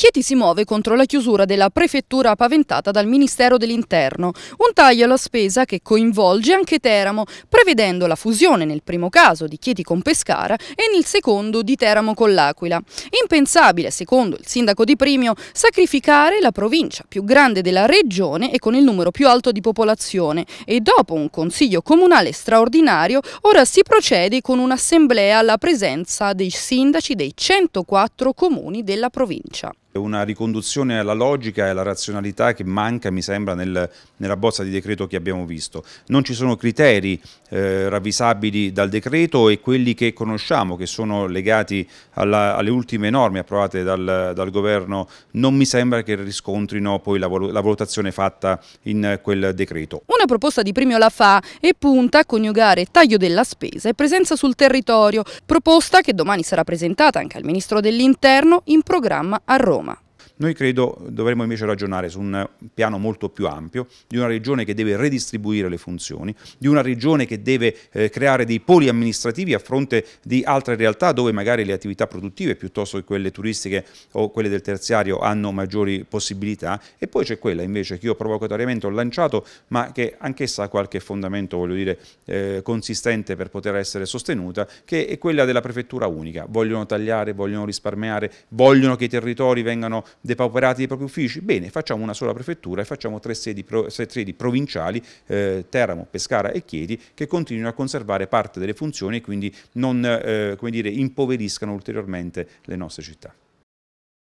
Chieti si muove contro la chiusura della prefettura paventata dal Ministero dell'Interno, un taglio alla spesa che coinvolge anche Teramo, prevedendo la fusione nel primo caso di Chieti con Pescara e nel secondo di Teramo con l'Aquila. Impensabile, secondo il sindaco di Primio, sacrificare la provincia più grande della regione e con il numero più alto di popolazione e dopo un consiglio comunale straordinario ora si procede con un'assemblea alla presenza dei sindaci dei 104 comuni della provincia. Una riconduzione alla logica e alla razionalità che manca, mi sembra, nel, nella bozza di decreto che abbiamo visto. Non ci sono criteri eh, ravvisabili dal decreto e quelli che conosciamo, che sono legati alla, alle ultime norme approvate dal, dal, governo, non mi sembra che riscontrino poi la, la valutazione fatta in quel decreto. Una proposta di premio la fa e punta a coniugare taglio della spesa e presenza sul territorio, proposta che domani sarà presentata anche al Ministro dell'Interno in programma a Roma. Noi credo dovremmo invece ragionare su un piano molto più ampio, di una regione che deve redistribuire le funzioni, di una regione che deve eh, creare dei poli amministrativi a fronte di altre realtà dove magari le attività produttive piuttosto che quelle turistiche o quelle del terziario hanno maggiori possibilità e poi c'è quella invece che io provocatoriamente ho lanciato ma che anch'essa ha qualche fondamento voglio dire eh, consistente per poter essere sostenuta che è quella della prefettura unica. Vogliono tagliare, vogliono risparmiare, vogliono che i territori vengano depauperati dei propri uffici? Bene, facciamo una sola prefettura e facciamo tre sedi, pro, sedi provinciali, eh, Teramo, Pescara e Chieti, che continuino a conservare parte delle funzioni e quindi non eh, dire, impoveriscano ulteriormente le nostre città.